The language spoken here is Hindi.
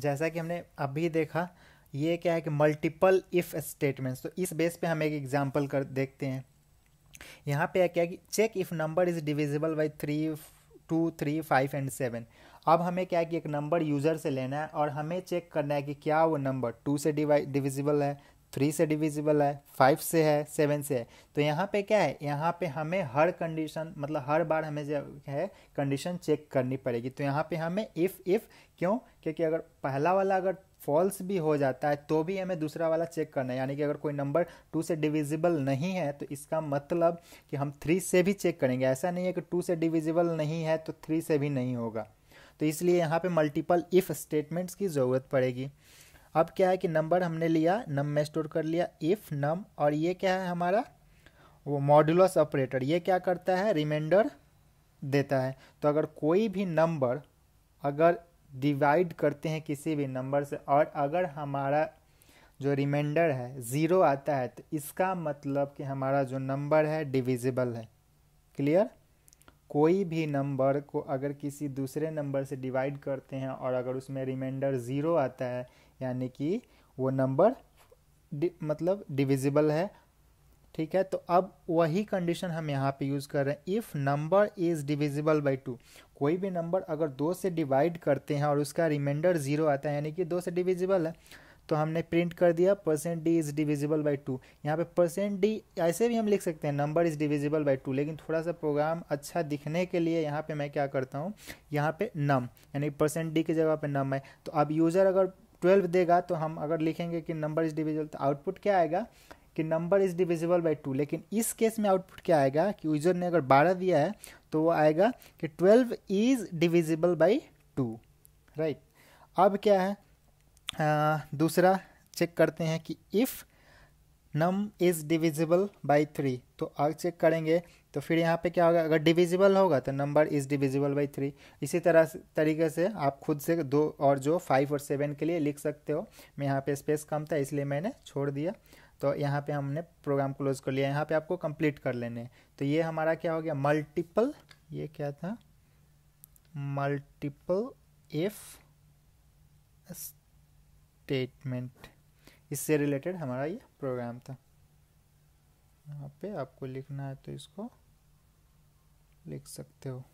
जैसा कि हमने अभी देखा ये क्या है कि मल्टीपल इफ़ स्टेटमेंट्स तो इस बेस पे हम एक एग्जांपल कर देखते हैं यहाँ पे क्या है कि check if number is divisible by three two three five and seven अब हमें क्या है कि एक नंबर यूज़र से लेना है और हमें चेक करना है कि क्या वो नंबर टू से डिवाइ डिविजिबल है थ्री से डिविजिबल है फाइव से है सेवन से है तो यहाँ पे क्या है यहाँ पे हमें हर कंडीशन मतलब हर बार हमें जो है कंडीशन चेक करनी पड़ेगी तो यहाँ पे हमें इफ़ इफ़ क्यों क्योंकि अगर पहला वाला अगर फॉल्स भी हो जाता है तो भी हमें दूसरा वाला चेक करना है यानी कि अगर कोई नंबर टू से डिविजिबल नहीं है तो इसका मतलब कि हम थ्री से भी चेक करेंगे ऐसा नहीं है कि टू से डिविजिबल नहीं है तो थ्री से भी नहीं होगा तो इसलिए यहाँ पे मल्टीपल इफ़ स्टेटमेंट्स की ज़रूरत पड़ेगी अब क्या है कि नंबर हमने लिया नम में स्टोर कर लिया इफ नम और ये क्या है हमारा वो मॉड्यूलस ऑपरेटर ये क्या करता है रिमाइंडर देता है तो अगर कोई भी नंबर अगर डिवाइड करते हैं किसी भी नंबर से और अगर हमारा जो रिमाइंडर है ज़ीरो आता है तो इसका मतलब कि हमारा जो नंबर है डिविजिबल है क्लियर कोई भी नंबर को अगर किसी दूसरे नंबर से डिवाइड करते हैं और अगर उसमें रिमाइंडर ज़ीरो आता है यानी कि वो नंबर डि, मतलब डिविजिबल है ठीक है तो अब वही कंडीशन हम यहाँ पे यूज़ कर रहे हैं if number is divisible by two कोई भी नंबर अगर दो से डिवाइड करते हैं और उसका रिमाइंडर ज़ीरो आता है यानी कि दो से डिविजिबल है तो हमने प्रिंट कर दिया percent d is divisible by two यहाँ पे परसेंट डी ऐसे भी हम लिख सकते हैं number is divisible by two लेकिन थोड़ा सा प्रोग्राम अच्छा दिखने के लिए यहाँ पे मैं क्या करता हूँ यहाँ पे नम यानी परसेंट डी की जगह पे नम है तो अब यूज़र अगर ट्वेल्व देगा तो हम अगर लिखेंगे कि नंबर इज़ डिविजिबल तो आउटपुट क्या आएगा कि number is divisible by two लेकिन इस केस में आउटपुट क्या आएगा कि यूज़र ने अगर बारह दिया है तो वो आएगा कि twelve is divisible by two right अब क्या है दूसरा चेक करते हैं कि if num is divisible by three तो आग चेक करेंगे तो फिर यहाँ पे क्या होगा अगर डिविजिबल होगा तो number is divisible by three इसी तरह तरीके से आप खुद से दो और जो फाइव और सेवन के लिए लिख सकते हो मैं यहाँ पे स्पेस कम था इसलिए मैंने छोड़ दिया तो यहाँ पे हमने प्रोग्राम क्लोज कर लिया यहाँ पे आपको कंप्लीट कर लेने तो ये हमारा क्या हो गया मल्टीपल ये क्या था मल्टीपल इफ स्टेटमेंट इससे रिलेटेड हमारा ये प्रोग्राम था यहाँ पे आपको लिखना है तो इसको लिख सकते हो